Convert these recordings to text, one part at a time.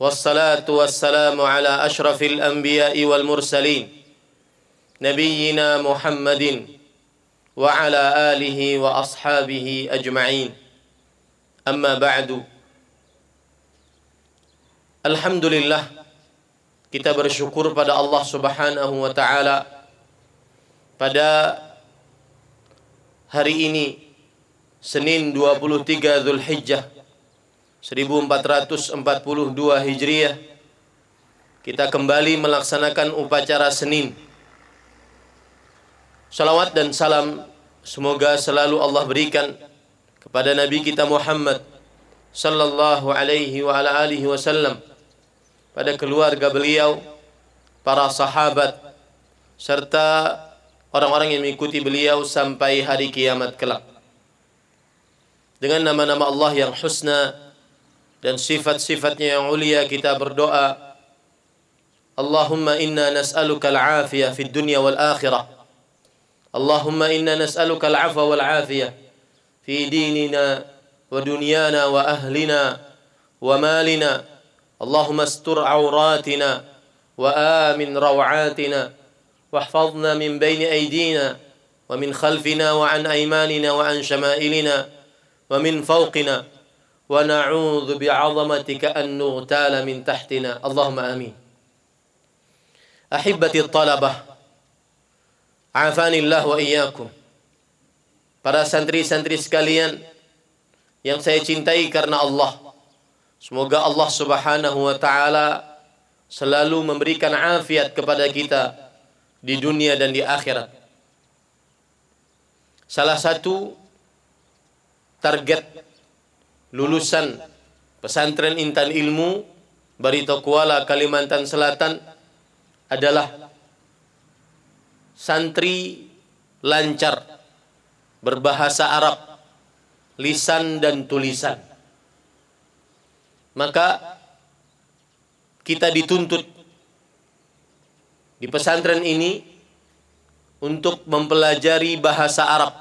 والصلاة والسلام على أشرف الأنبياء والمرسلين نبينا محمد وعلى آله وأصحابه أجمعين أما بعد الحمد لله kita bersyukur pada Allah Subhanahu wa taala pada hari ini Senin 23 Zulhijjah 2022 1442 Hijriah kita kembali melaksanakan upacara Senin. Salawat dan salam semoga selalu Allah berikan kepada Nabi kita Muhammad sallallahu alaihi wa ala alihi wasallam pada keluarga beliau, para sahabat serta orang-orang yang mengikuti beliau sampai hari kiamat kelak. Dengan nama-nama Allah yang husna dan sifat-sifatnya yang mulia kita berdoa Allahumma inna nas'aluka al-afiyah fi dunya wal akhirah Allahumma inna nas'aluka al-afwa wal afiyah fi dinina wa dunyana wa ahlina wa malina Allahumma astur auratina wa amin rawatina واحفظنا من بين أيدينا ومن خلفنا وعن أيماننا وعن شمائلنا ومن فوقنا ونعوذ بعظمتك أن نغتال من تحتنا اللهم آمين أحبتي الطلبة عافاني الله وإياكم para santri-santri sekalian yang saya cintai karena Allah. Semoga Allah Subhanahu wa taala selalu memberikan afiat kepada kita di dunia dan di akhirat. Salah satu target lulusan pesantren Intan Ilmu Barito Kuala Kalimantan Selatan adalah santri lancar berbahasa Arab lisan dan tulisan maka kita dituntut di pesantren ini untuk mempelajari bahasa Arab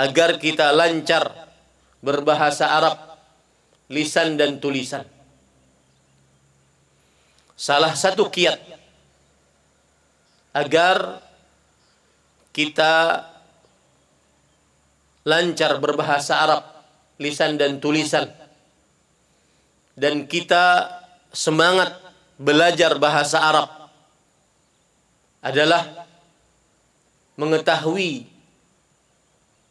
agar kita lancar berbahasa Arab, lisan dan tulisan. Salah satu kiat agar kita lancar berbahasa Arab, lisan dan tulisan. Dan kita semangat belajar bahasa Arab adalah mengetahui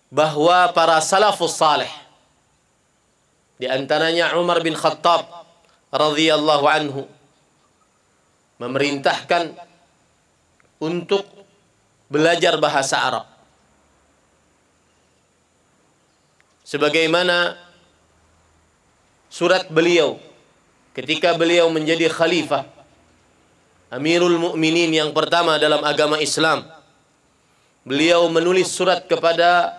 bahwa para salafus saleh di antaranya Umar bin Khattab radhiyallahu anhu memerintahkan untuk belajar bahasa Arab. Sebagaimana surat beliau ketika beliau menjadi khalifah Amirul Mukminin yang pertama dalam agama Islam. Beliau menulis surat kepada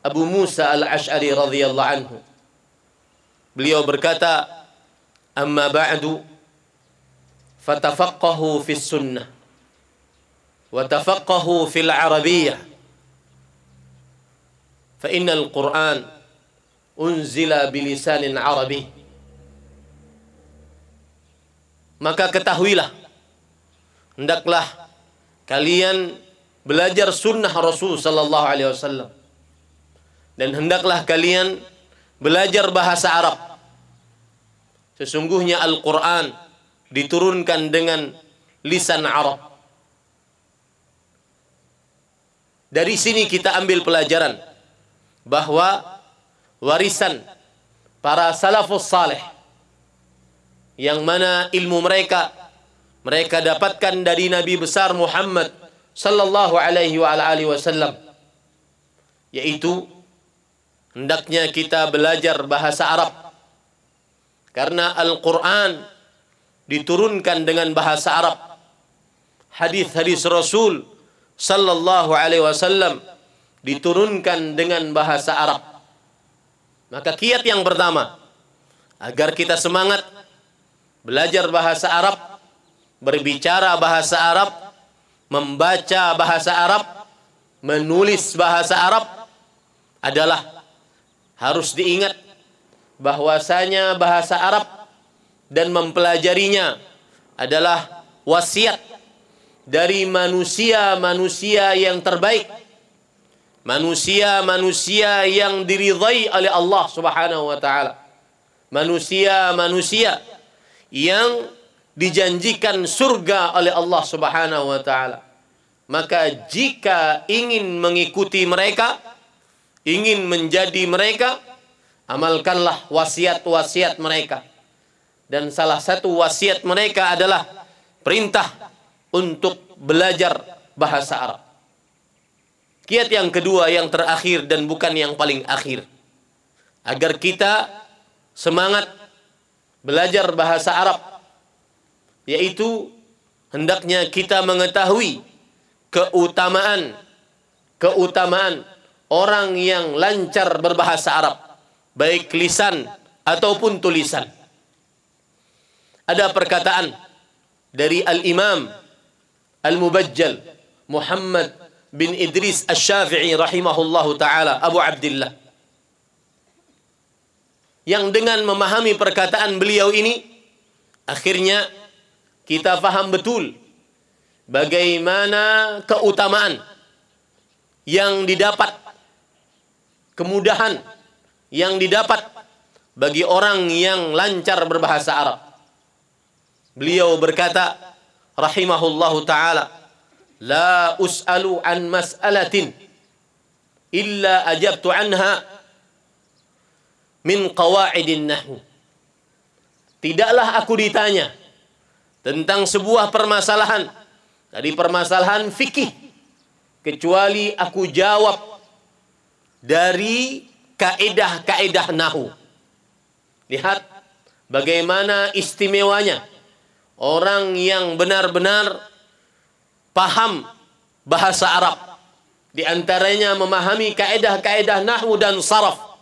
Abu Musa Al-Asy'ari radhiyallahu anhu Beliau berkata, "Amma ba'du fatafaqahu fi sunnah wa tafaqahu fil arabiyyah fa innal Qur'an unzila bilisanin arabi." Maka ketahuilah hendaklah kalian belajar sunnah Rasul sallallahu alaihi wasallam dan hendaklah kalian belajar bahasa Arab. Sesungguhnya Al-Quran diturunkan dengan lisan Arab. Dari sini kita ambil pelajaran bahwa warisan para salafus saleh yang mana ilmu mereka mereka dapatkan dari Nabi besar Muhammad sallallahu alaihi wasallam yaitu hendaknya kita belajar bahasa Arab. Karena Al-Quran diturunkan dengan bahasa Arab. Hadis-hadis Rasul sallallahu alaihi wasallam diturunkan dengan bahasa Arab. Maka kiat yang pertama agar kita semangat belajar bahasa Arab, berbicara bahasa Arab, membaca bahasa Arab, menulis bahasa Arab adalah harus diingat bahwasanya bahasa Arab dan mempelajarinya adalah wasiat dari manusia-manusia yang terbaik. Manusia-manusia yang diridhai oleh Allah Subhanahu wa taala. Manusia-manusia yang dijanjikan surga oleh Allah Subhanahu wa taala. Maka jika ingin mengikuti mereka, ingin menjadi mereka, amalkanlah wasiat-wasiat mereka. Dan salah satu wasiat mereka adalah perintah untuk belajar bahasa Arab. Kiat yang kedua yang terakhir dan bukan yang paling akhir. Agar kita semangat belajar bahasa Arab yaitu hendaknya kita mengetahui keutamaan keutamaan orang yang lancar berbahasa Arab, baik lisan ataupun tulisan. Ada perkataan dari Al-Imam Al-Mubajjal Muhammad bin Idris Asy-Syafi'i rahimahullahu taala Abu Abdullah yang dengan memahami perkataan beliau ini akhirnya kita faham betul bagaimana keutamaan yang didapat kemudahan yang didapat bagi orang yang lancar berbahasa Arab. Beliau berkata, rahimahullahu taala, la us'alu an mas'alatin illa ajabtu anha min qawaidin nahwu. Tidaklah aku ditanya tentang sebuah permasalahan dari permasalahan fikih kecuali aku jawab dari kaedah-kaedah nahu. Lihat bagaimana istimewanya orang yang benar-benar paham bahasa Arab. Di antaranya memahami kaedah-kaedah Nahu dan saraf.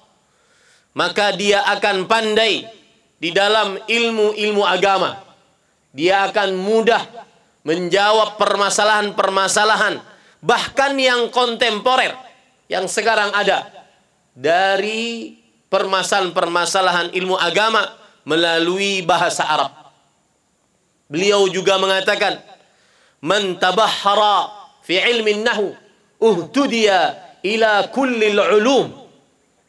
Maka dia akan pandai di dalam ilmu-ilmu agama. Dia akan mudah menjawab permasalahan-permasalahan bahkan yang kontemporer yang sekarang ada dari permasalahan-permasalahan ilmu agama melalui bahasa Arab. Beliau juga mengatakan, "Man tabahhara fi ilmin nahu uhtudiya ila kulli al ulum."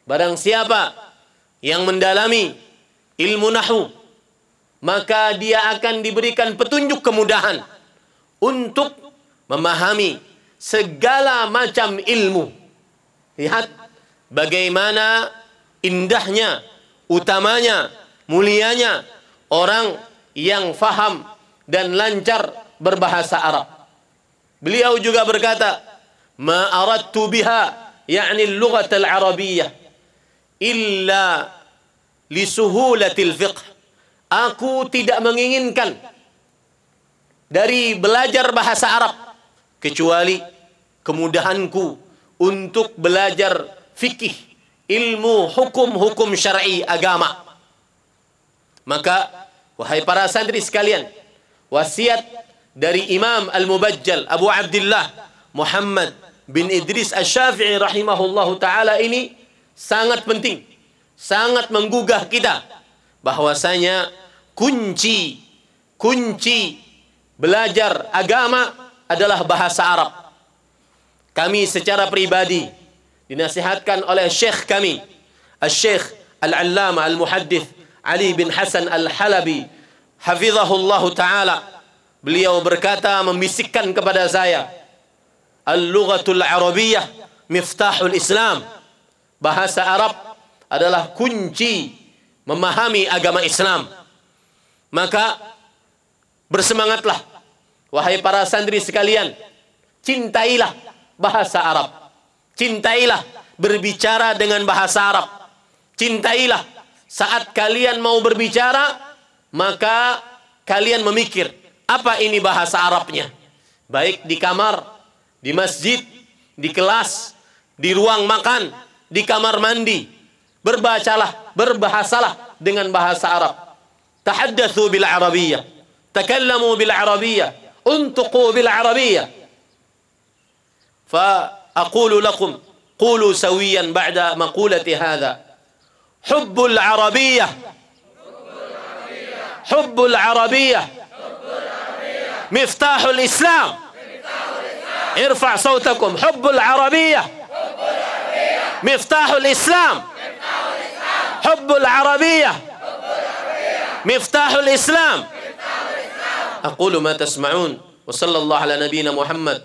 Barang siapa yang mendalami ilmu nahu, maka dia akan diberikan petunjuk kemudahan untuk memahami segala macam ilmu. Lihat bagaimana indahnya, utamanya, mulianya orang yang faham dan lancar berbahasa Arab. Beliau juga berkata, "Ma aradtu biha ya'ni al-lughah al-arabiyyah illa li suhulatil fiqh." Aku tidak menginginkan dari belajar bahasa Arab kecuali kemudahanku untuk belajar fikih, ilmu hukum-hukum syar'i agama. Maka wahai para santri sekalian, wasiat dari Imam Al-Mubajjal Abu Abdullah Muhammad bin Idris Asy-Syafi'i rahimahullahu taala ini sangat penting, sangat menggugah kita bahwasanya kunci kunci belajar agama adalah bahasa Arab. Kami secara pribadi dinasihatkan oleh syekh kami, Al-Syekh Al-Allama Al-Muhaddith Ali bin Hasan Al-Halabi, hafizahullahu taala. Beliau berkata membisikkan kepada saya, Al-lughatul Arabiyyah miftahul Islam. Bahasa Arab adalah kunci memahami agama Islam. Maka bersemangatlah wahai para santri sekalian, cintailah bahasa Arab. Cintailah berbicara dengan bahasa Arab. Cintailah saat kalian mau berbicara, maka kalian memikir, apa ini bahasa Arabnya? Baik di kamar, di masjid, di kelas, di ruang makan, di kamar mandi. Berbacalah, berbahasalah dengan bahasa Arab. Tahaddatsu bil Arabiyyah. Takallamu bil Arabiyyah. Untuqu bil Arabiyyah. فأقول لكم قولوا سويا بعد مقولة هذا حب العربية حب العربية مفتاح الإسلام ارفع صوتكم حب العربية مفتاح الإسلام حب العربية مفتاح الإسلام أقول ما تسمعون وصلى الله على نبينا محمد